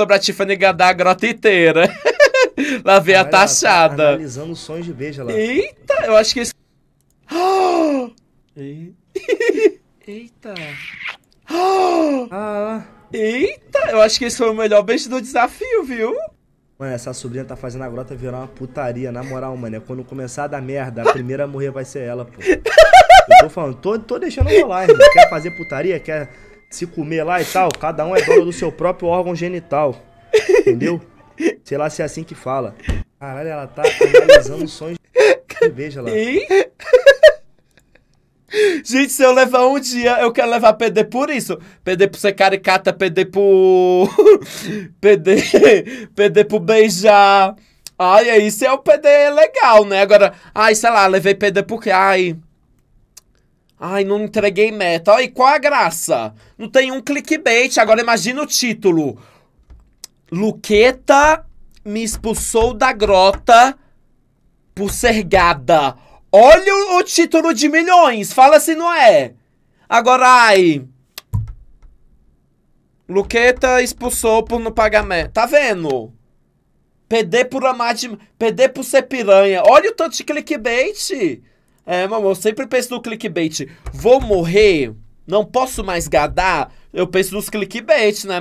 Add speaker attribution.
Speaker 1: sobre a Tiffany Gadar a grota inteira. lá vem a tá taxada. Tá analisando sonhos de
Speaker 2: beijo lá. Eita, eu acho que esse. Eita. Ah. Eita, eu acho que esse foi o melhor
Speaker 3: beijo
Speaker 1: do
Speaker 2: desafio, viu?
Speaker 3: Mano, essa sobrinha tá fazendo a grota virar uma putaria, na moral, mano. É quando começar a dar merda, a primeira a morrer vai ser ela, pô. Eu tô falando, tô, tô deixando rolar, irmão. Quer fazer putaria? Quer se comer lá e tal, cada um é dono do seu próprio órgão genital. Entendeu? Sei lá se é assim que fala. Caralho, ela tá analisando sonhos
Speaker 1: de veja lá. Hein? Gente, se eu levar um dia, eu quero levar PD por isso. PD por ser caricata, PD por. PD. PD por beijar. Ai, isso é o PD legal, né? Agora, ai, sei lá, levei PD porque. Ai. Ai, não entreguei meta. e qual a graça? Não tem um clickbait. Agora imagina o título. Luqueta me expulsou da grota por ser gada. Olha o, o título de milhões. Fala se não é. Agora, ai... Luqueta expulsou por não pagar meta. Tá vendo? PD por amar de... por ser piranha. Olha o tanto de clickbait. É, mano, eu sempre penso no clickbait. Vou morrer? Não posso mais gadar? Eu penso nos clickbait, né?